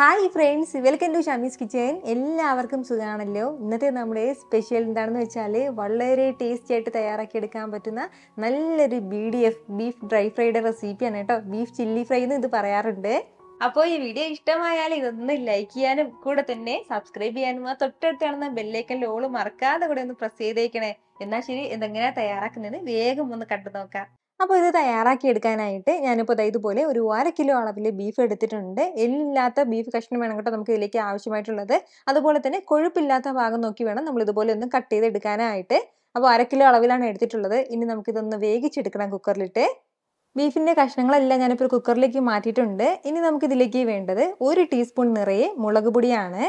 hi friends welcome to Shamees kitchen എല്ലാവർക്കും സുഖമാണല്ലോ ഇന്നത്തെ നമ്മുടെ സ്പെഷ്യൽ എന്താണെന്ന് വെച്ചാൽ വളരെ ടേസ്റ്റി ആയിട്ട് തയ്യാറാക്കി എടുക്കാൻ പറ്റുന്ന നല്ലൊരു B D F beef dry ഫ്രൈയുടെ റെസിപ്പിയാണ് കേട്ടോ ബീഫ് ചില്ലി ഫ്രൈ എന്ന് ഇത് പറയാറുണ്ട് അപ്പോൾ ഈ വീഡിയോ ഇഷ്ടമായാൽ ഇതൊന്ന് ലൈക്ക് ചെയ്യാനും കൂടെ തന്നെ സബ്സ്ക്രൈബ് ചെയ്യാനും ആ തൊട്ടടുത്ത് കാണുന്ന ബെല്ലൈക്കൻ ലോള് മറക്കാതെ കൂടെ ഒന്ന് പ്രസ് ചെയ്തേക്കണേ എന്നാൽ ശരി ഇതെങ്ങനെയാണ് തയ്യാറാക്കുന്നത് വേഗം ഒന്ന് കണ്ടു നോക്കാം അപ്പോൾ ഇത് തയ്യാറാക്കി എടുക്കാനായിട്ട് ഞാനിപ്പോൾ ഇതുപോലെ ഒരു അര കിലോ അളവിൽ ബീഫ് എടുത്തിട്ടുണ്ട് എല്ലില്ലാത്ത ബീഫ് കഷ്ണം വേണം കേട്ടോ നമുക്ക് ഇതിലേക്ക് ആവശ്യമായിട്ടുള്ളത് അതുപോലെ തന്നെ കൊഴുപ്പില്ലാത്ത ഭാഗം നോക്കി വേണം നമ്മൾ ഇതുപോലെ ഒന്ന് കട്ട് ചെയ്ത് എടുക്കാനായിട്ട് അപ്പോൾ അര കിലോ അളവിലാണ് എടുത്തിട്ടുള്ളത് ഇനി നമുക്കിതൊന്ന് വേഗിച്ചെടുക്കണം കുക്കറിലിട്ട് ബീഫിൻ്റെ കഷ്ണങ്ങളെല്ലാം ഞാനിപ്പോൾ കുക്കറിലേക്ക് മാറ്റിയിട്ടുണ്ട് ഇനി നമുക്കിതിലേക്ക് വേണ്ടത് ഒരു ടീസ്പൂൺ നിറയെ മുളക് പൊടിയാണ്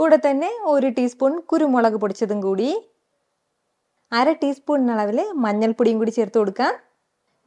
കൂടെ തന്നെ ഒരു ടീസ്പൂൺ കുരുമുളക് പൊടിച്ചതും കൂടി അര ടീസ്പൂണിനളവിൽ മഞ്ഞൾപ്പൊടിയും കൂടി ചേർത്ത് കൊടുക്കാം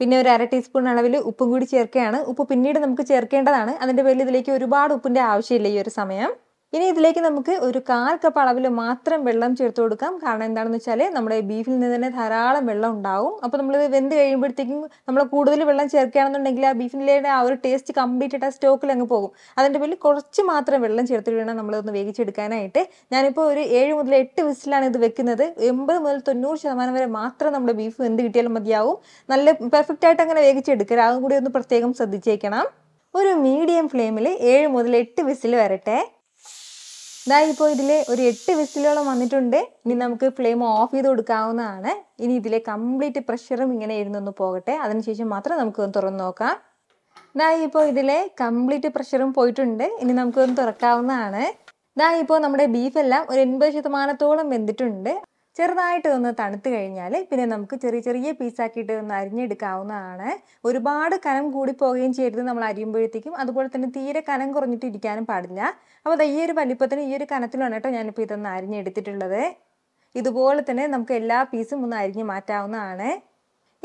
പിന്നെ ഒരു അര ടീസ്പൂൺ അളവിൽ ഉപ്പും കൂടി ചേർക്കുകയാണ് ഉപ്പ് പിന്നീട് നമുക്ക് ചേർക്കേണ്ടതാണ് അതിൻ്റെ പേരിൽ ഇതിലേക്ക് ഒരുപാട് ഉപ്പിൻ്റെ ആവശ്യമില്ല ഈ ഒരു സമയം ഇനി ഇതിലേക്ക് നമുക്ക് ഒരു കാൽ കപ്പ് അളവിൽ മാത്രം വെള്ളം ചേർത്ത് കൊടുക്കാം കാരണം എന്താണെന്ന് വെച്ചാൽ നമ്മുടെ ബീഫിൽ നിന്ന് തന്നെ ധാരാളം വെള്ളം ഉണ്ടാവും അപ്പോൾ നമ്മൾ വെന്ത് കഴിയുമ്പോഴത്തേക്കും നമ്മൾ കൂടുതൽ വെള്ളം ചേർക്കുകയാണെന്നുണ്ടെങ്കിൽ ആ ബീഫിൻ്റെ ആ ഒരു ടേസ്റ്റ് കംപ്ലീറ്റ് ആയിട്ട് ആ സ്റ്റോക്കിൽ അങ്ങ് പോകും അതിൻ്റെ പേരിൽ കുറച്ച് മാത്രം വെള്ളം ചേർത്തിട്ട് വേണം നമ്മളതൊന്ന് വേവിച്ചെടുക്കാനായിട്ട് ഞാനിപ്പോൾ ഒരു ഏഴ് മുതൽ എട്ട് വിസിലാണ് ഇത് വെക്കുന്നത് എൺപത് മുതൽ തൊണ്ണൂറ് ശതമാനം വരെ മാത്രം നമ്മുടെ ബീഫ് വെന്ത് കിട്ടിയാലും മതിയാവും നല്ല പെർഫെക്റ്റ് ആയിട്ട് അങ്ങനെ വേവിച്ചെടുക്കരുത് അതും കൂടി ഒന്ന് പ്രത്യേകം ശ്രദ്ധിച്ചേക്കണം ഒരു മീഡിയം ഫ്ലെയിമിൽ ഏഴ് മുതൽ എട്ട് വിസിൽ വരട്ടെ ഇതാ ഇപ്പോൾ ഇതിൽ ഒരു എട്ട് വിസിലോളം വന്നിട്ടുണ്ട് ഇനി നമുക്ക് ഫ്ലെയിം ഓഫ് ചെയ്ത് കൊടുക്കാവുന്നതാണ് ഇനി ഇതിലെ കംപ്ലീറ്റ് പ്രഷറും ഇങ്ങനെ എഴുന്നൊന്ന് പോകട്ടെ അതിനുശേഷം മാത്രം നമുക്ക് തുറന്ന് നോക്കാം ഇതാ ഇപ്പോൾ ഇതിലെ കംപ്ലീറ്റ് പ്രഷറും പോയിട്ടുണ്ട് ഇനി നമുക്ക് തുറക്കാവുന്നതാണ് ഇതാ ഇപ്പോൾ നമ്മുടെ ബീഫെല്ലാം ഒരു എൺപത് ശതമാനത്തോളം വെന്തിട്ടുണ്ട് ചെറുതായിട്ട് ഒന്ന് തണുത്ത് കഴിഞ്ഞാൽ പിന്നെ നമുക്ക് ചെറിയ ചെറിയ പീസാക്കിയിട്ട് ഒന്ന് അരിഞ്ഞെടുക്കാവുന്നതാണ് ഒരുപാട് കനം കൂടിപ്പോകുകയും ചെയ്യരുത് നമ്മൾ അരിയുമ്പോഴത്തേക്കും അതുപോലെ തന്നെ തീരെ കനം കുറഞ്ഞിട്ട് ഇരിക്കാനും പാടില്ല അപ്പോൾ ഈ ഒരു വലിപ്പത്തിന് ഈ ഒരു കനത്തിലാണ് കേട്ടോ ഞാനിപ്പോൾ ഇതൊന്ന് അരിഞ്ഞെടുത്തിട്ടുള്ളത് ഇതുപോലെ തന്നെ നമുക്ക് എല്ലാ പീസും ഒന്ന് അരിഞ്ഞ് മാറ്റാവുന്നതാണ്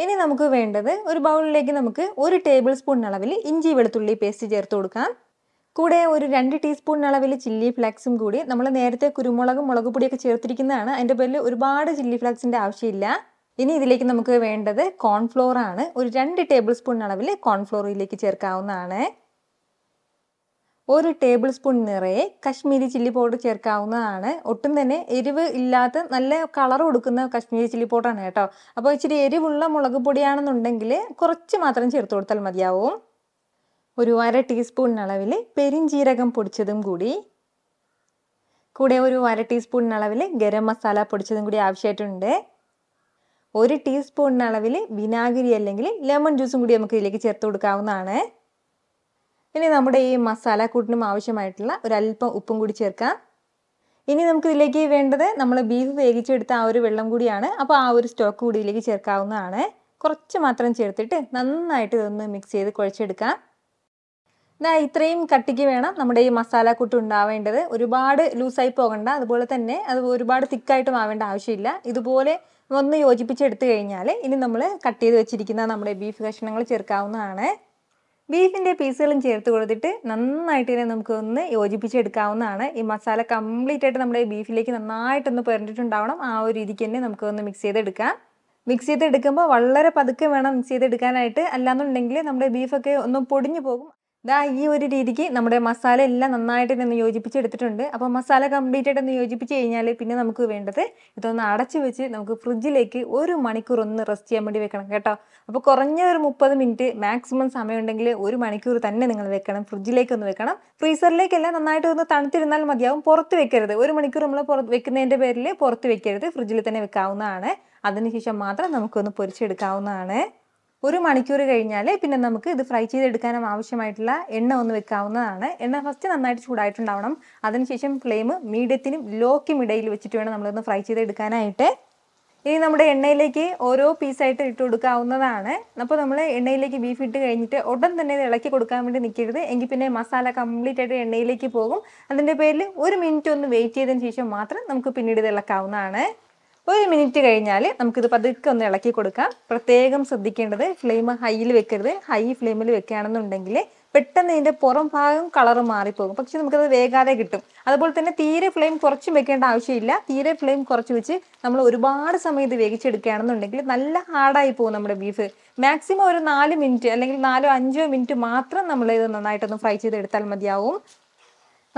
ഇനി നമുക്ക് വേണ്ടത് ഒരു ബൗളിലേക്ക് നമുക്ക് ഒരു ടേബിൾ സ്പൂൺ അളവിൽ ഇഞ്ചി വെളുത്തുള്ളി പേസ്റ്റ് ചേർത്ത് കൊടുക്കാം കൂടെ ഒരു രണ്ട് ടീസ്പൂൺ അളവിൽ ചില്ലി ഫ്ലാക്സും കൂടി നമ്മൾ നേരത്തെ കുരുമുളകും മുളക് പൊടിയൊക്കെ ചേർത്തിരിക്കുന്നതാണ് അതിൻ്റെ പേരിൽ ഒരുപാട് ചില്ലി ഫ്ലാക്സിൻ്റെ ആവശ്യമില്ല ഇനി ഇതിലേക്ക് നമുക്ക് വേണ്ടത് കോൺഫ്ലോർ ആണ് ഒരു രണ്ട് ടേബിൾ സ്പൂൺ അളവിൽ കോൺഫ്ലോർ ഇതിലേക്ക് ചേർക്കാവുന്നതാണ് ഒരു ടേബിൾ സ്പൂൺ നിറയെ കശ്മീരി ചില്ലി പൗഡർ ചേർക്കാവുന്നതാണ് ഒട്ടും തന്നെ എരിവ് ഇല്ലാത്ത നല്ല കളർ കൊടുക്കുന്ന കശ്മീരി ചില്ലി പൗഡറാണ് കേട്ടോ അപ്പോൾ ഇച്ചിരി എരിവുള്ള മുളക് പൊടിയാണെന്നുണ്ടെങ്കിൽ കുറച്ച് മാത്രം ചേർത്ത് കൊടുത്താൽ മതിയാവും ഒരു അര ടീസ്പൂൺ അളവിൽ പെരിഞ്ജീരകം പൊടിച്ചതും കൂടി കൂടെ ഒരു അര ടീസ്പൂൺ ഗരം മസാല പൊടിച്ചതും കൂടി ആവശ്യമായിട്ടുണ്ട് ഒരു ടീസ്പൂൺ വിനാഗിരി അല്ലെങ്കിൽ ലെമൺ ജ്യൂസും കൂടി നമുക്ക് ഇതിലേക്ക് ചേർത്ത് കൊടുക്കാവുന്നതാണ് ഇനി നമ്മുടെ ഈ മസാല കൂട്ടിനും ആവശ്യമായിട്ടുള്ള ഒരല്പം ഉപ്പും കൂടി ചേർക്കാം ഇനി നമുക്ക് ഇതിലേക്ക് വേണ്ടത് നമ്മൾ ബീഫ് വേവിച്ചെടുത്ത ആ ഒരു വെള്ളം കൂടിയാണ് അപ്പോൾ ആ ഒരു സ്റ്റോക്ക് കൂടി ഇതിലേക്ക് ചേർക്കാവുന്നതാണ് കുറച്ച് മാത്രം ചേർത്തിട്ട് നന്നായിട്ട് ഇതൊന്ന് മിക്സ് ചെയ്ത് കുഴച്ചെടുക്കാം ഇത്രയും കട്ടിക്ക് വേണം നമ്മുടെ ഈ മസാല കൂട്ട് ഉണ്ടാവേണ്ടത് ഒരുപാട് ലൂസായി പോകണ്ട അതുപോലെ തന്നെ അത് ഒരുപാട് തിക്കായിട്ടും ആവേണ്ട ആവശ്യമില്ല ഇതുപോലെ ഒന്ന് യോജിപ്പിച്ചെടുത്തു കഴിഞ്ഞാൽ ഇനി നമ്മൾ കട്ട് ചെയ്ത് വെച്ചിരിക്കുന്ന നമ്മുടെ ബീഫ് കഷ്ണങ്ങൾ ചേർക്കാവുന്നതാണ് ബീഫിൻ്റെ പീസുകളും ചേർത്ത് കൊടുത്തിട്ട് നന്നായിട്ട് ഇതിനെ നമുക്കൊന്ന് യോജിപ്പിച്ചെടുക്കാവുന്നതാണ് ഈ മസാല കംപ്ലീറ്റ് ആയിട്ട് നമ്മുടെ ബീഫിലേക്ക് നന്നായിട്ടൊന്ന് പെരണ്ടിട്ടുണ്ടാവണം ആ ഒരു രീതിക്ക് തന്നെ നമുക്കൊന്ന് മിക്സ് ചെയ്തെടുക്കാം മിക്സ് ചെയ്തെടുക്കുമ്പോൾ വളരെ പതുക്കെ വേണം മിക്സ് ചെയ്തെടുക്കാനായിട്ട് അല്ലാന്നുണ്ടെങ്കിൽ നമ്മുടെ ബീഫൊക്കെ ഒന്ന് പൊടിഞ്ഞു പോകും ദാ ഈ ഒരു രീതിക്ക് നമ്മുടെ മസാല എല്ലാം നന്നായിട്ട് ഇതൊന്ന് യോജിപ്പിച്ചെടുത്തിട്ടുണ്ട് അപ്പോൾ മസാല കംപ്ലീറ്റ് ആയിട്ട് ഒന്ന് യോജിപ്പിച്ച് കഴിഞ്ഞാൽ പിന്നെ നമുക്ക് വേണ്ടത് ഇതൊന്ന് അടച്ചു വെച്ച് നമുക്ക് ഫ്രിഡ്ജിലേക്ക് ഒരു മണിക്കൂർ ഒന്ന് റെസ്റ്റ് ചെയ്യാൻ വേണ്ടി വെക്കണം കേട്ടോ അപ്പോൾ കുറഞ്ഞ ഒരു മുപ്പത് മിനിറ്റ് മാക്സിമം സമയം ഉണ്ടെങ്കിൽ ഒരു മണിക്കൂർ തന്നെ നിങ്ങൾ വെക്കണം ഫ്രിഡ്ജിലേക്ക് ഒന്ന് വെക്കണം ഫ്രീസറിലേക്കെല്ലാം നന്നായിട്ട് ഒന്ന് തണുത്തിരുന്നാൽ മതിയാവും പുറത്ത് വെക്കരുത് ഒരു മണിക്കൂർ നമ്മൾ പുറത്ത് വെക്കുന്നതിൻ്റെ പേരിൽ പുറത്ത് വെക്കരുത് ഫ്രിഡ്ജിൽ തന്നെ വെക്കാവുന്നതാണ് അതിനുശേഷം മാത്രം നമുക്കൊന്ന് പൊരിച്ചെടുക്കാവുന്നതാണ് ഒരു മണിക്കൂർ കഴിഞ്ഞാൽ പിന്നെ നമുക്ക് ഇത് ഫ്രൈ ചെയ്തെടുക്കാനും ആവശ്യമായിട്ടുള്ള എണ്ണ ഒന്ന് വെക്കാവുന്നതാണ് എണ്ണ ഫസ്റ്റ് നന്നായിട്ട് ചൂടായിട്ടുണ്ടാവണം അതിനുശേഷം ഫ്ലെയിം മീഡിയത്തിനും ലോക്കും ഇടയിൽ വെച്ചിട്ട് വേണം നമ്മളൊന്ന് ഫ്രൈ ചെയ്തെടുക്കാനായിട്ട് ഇനി നമ്മുടെ എണ്ണയിലേക്ക് ഓരോ പീസായിട്ട് ഇട്ട് കൊടുക്കാവുന്നതാണ് അപ്പോൾ നമ്മൾ എണ്ണയിലേക്ക് ബീഫ് ഇട്ട് കഴിഞ്ഞിട്ട് ഉടൻ തന്നെ ഇളക്കി കൊടുക്കാൻ വേണ്ടി നിൽക്കരുത് എങ്കിൽ പിന്നെ മസാല കംപ്ലീറ്റ് ആയിട്ട് എണ്ണയിലേക്ക് പോകും അതിൻ്റെ പേരിൽ ഒരു മിനിറ്റ് ഒന്ന് വെയിറ്റ് ചെയ്തതിന് ശേഷം മാത്രം നമുക്ക് പിന്നീട് ഇളക്കാവുന്നതാണ് ഒരു മിനിറ്റ് കഴിഞ്ഞാൽ നമുക്കിത് പതുക്കെ ഒന്ന് ഇളക്കി കൊടുക്കാം പ്രത്യേകം ശ്രദ്ധിക്കേണ്ടത് ഫ്ലെയിം ഹൈയിൽ വെക്കരുത് ഹൈ ഫ്ലെയിമിൽ വെക്കുകയാണെന്നുണ്ടെങ്കിൽ പെട്ടെന്ന് ഇതിൻ്റെ പുറം ഭാഗം കളർ മാറിപ്പോകും പക്ഷെ നമുക്കത് വേഗാതെ കിട്ടും അതുപോലെ തന്നെ തീരെ ഫ്ലെയിം കുറച്ച് വെക്കേണ്ട ആവശ്യമില്ല തീരെ ഫ്ലെയിം കുറച്ച് വെച്ച് നമ്മൾ ഒരുപാട് സമയം ഇത് വേവിച്ചെടുക്കുകയാണെന്നുണ്ടെങ്കിൽ നല്ല ഹാർഡായി പോകും നമ്മുടെ ബീഫ് മാക്സിമം ഒരു നാല് മിനിറ്റ് അല്ലെങ്കിൽ നാലോ അഞ്ചോ മിനിറ്റ് മാത്രം നമ്മൾ ഇത് നന്നായിട്ടൊന്ന് ഫ്രൈ ചെയ്തെടുത്താൽ മതിയാവും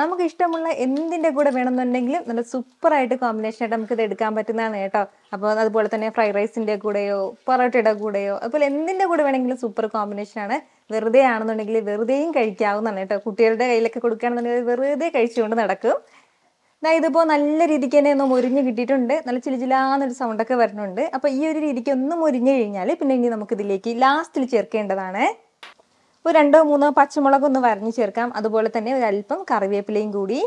നമുക്ക് ഇഷ്ടമുള്ള എന്തിൻ്റെ കൂടെ വേണമെന്നുണ്ടെങ്കിലും നല്ല സൂപ്പറായിട്ട് നമുക്ക് നമുക്കിത് എടുക്കാൻ പറ്റുന്നതാണ് കേട്ടോ അപ്പോൾ അതുപോലെ തന്നെ ഫ്രൈഡ് റൈസിൻ്റെ കൂടെയോ പൊറോട്ടയുടെ കൂടെയോ അതുപോലെ എന്തിൻ്റെ കൂടെ വേണമെങ്കിലും സൂപ്പർ കോമ്പിനേഷൻ ആണ് വെറുതെ ആണെന്നുണ്ടെങ്കിൽ വെറുതെയും കഴിക്കാവുന്നതാണ് കേട്ടോ കുട്ടികളുടെ കയ്യിലൊക്കെ കൊടുക്കുകയാണെന്നുണ്ടെങ്കിൽ വെറുതെ കഴിച്ചുകൊണ്ട് നടക്കും ഇതിപ്പോൾ നല്ല രീതിക്ക് തന്നെ ഒന്ന് മുരിഞ്ഞ് കിട്ടിയിട്ടുണ്ട് നല്ല ചിലിചിലാന്നൊരു സൗണ്ടൊക്കെ വരുന്നുണ്ട് അപ്പോൾ ഈ ഒരു രീതിക്ക് ഒന്ന് മുരിഞ്ഞ് കഴിഞ്ഞാൽ പിന്നെ ഇനി നമുക്കിതിലേക്ക് ലാസ്റ്റിൽ ചേർക്കേണ്ടതാണ് ഒരു രണ്ടോ മൂന്നോ പച്ചമുളകൊന്ന് വരഞ്ഞ് ചേർക്കാം അതുപോലെ തന്നെ ഒരല്പം കറിവേപ്പിലയും കൂടി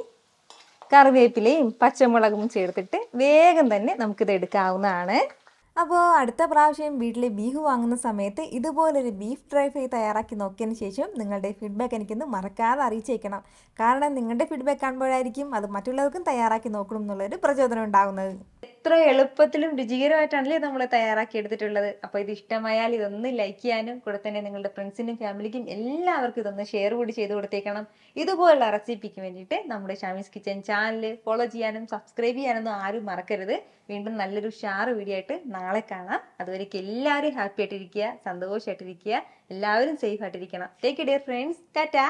കറിവേപ്പിലയും പച്ചമുളകും ചേർത്തിട്ട് വേഗം തന്നെ നമുക്കിത് എടുക്കാവുന്നതാണ് അപ്പോൾ അടുത്ത പ്രാവശ്യം വീട്ടിലെ ബീഫ് വാങ്ങുന്ന സമയത്ത് ഇതുപോലൊരു ബീഫ് ഡ്രൈ ഫ്രൈ തയ്യാറാക്കി നോക്കിയതിന് ശേഷം നിങ്ങളുടെ ഫീഡ്ബാക്ക് എനിക്കൊന്ന് മറക്കാതെ അറിയിച്ചേക്കണം കാരണം നിങ്ങളുടെ ഫീഡ്ബാക്ക് കാണുമ്പോഴായിരിക്കും അത് മറ്റുള്ളവർക്കും തയ്യാറാക്കി നോക്കണം എന്നുള്ളൊരു പ്രചോദനം ഉണ്ടാകുന്നത് എത്ര എളുപ്പത്തിലും രുചികരമായിട്ടാണല്ലേ നമ്മൾ തയ്യാറാക്കി എടുത്തിട്ടുള്ളത് അപ്പോൾ ഇത് ഇഷ്ടമായാൽ ഇതൊന്ന് ലൈക്ക് ചെയ്യാനും കൂടെ തന്നെ നിങ്ങളുടെ ഫ്രണ്ട്സിനും ഫാമിലിക്കും എല്ലാവർക്കും ഇതൊന്ന് ഷെയർ കൂടി ചെയ്ത് കൊടുത്തേക്കണം ഇതുപോലുള്ള റെസിപ്പിക്ക് വേണ്ടിയിട്ട് നമ്മുടെ ഷാമിസ് കിച്ചൻ ചാനൽ ഫോളോ ചെയ്യാനും സബ്സ്ക്രൈബ് ചെയ്യാനൊന്നും ആരും മറക്കരുത് വീണ്ടും നല്ലൊരു ഷാർ വീഡിയോ ആയിട്ട് നാളെ കാണാം അതുവരേക്കും എല്ലാവരും ഹാപ്പി ആയിട്ടിരിക്കുക സന്തോഷമായിട്ടിരിക്കുക എല്ലാവരും സേഫ് ആയിട്ടിരിക്കണം ടേക്ക് ഡിയർ ഫ്രണ്ട്സ് ടാറ്റാ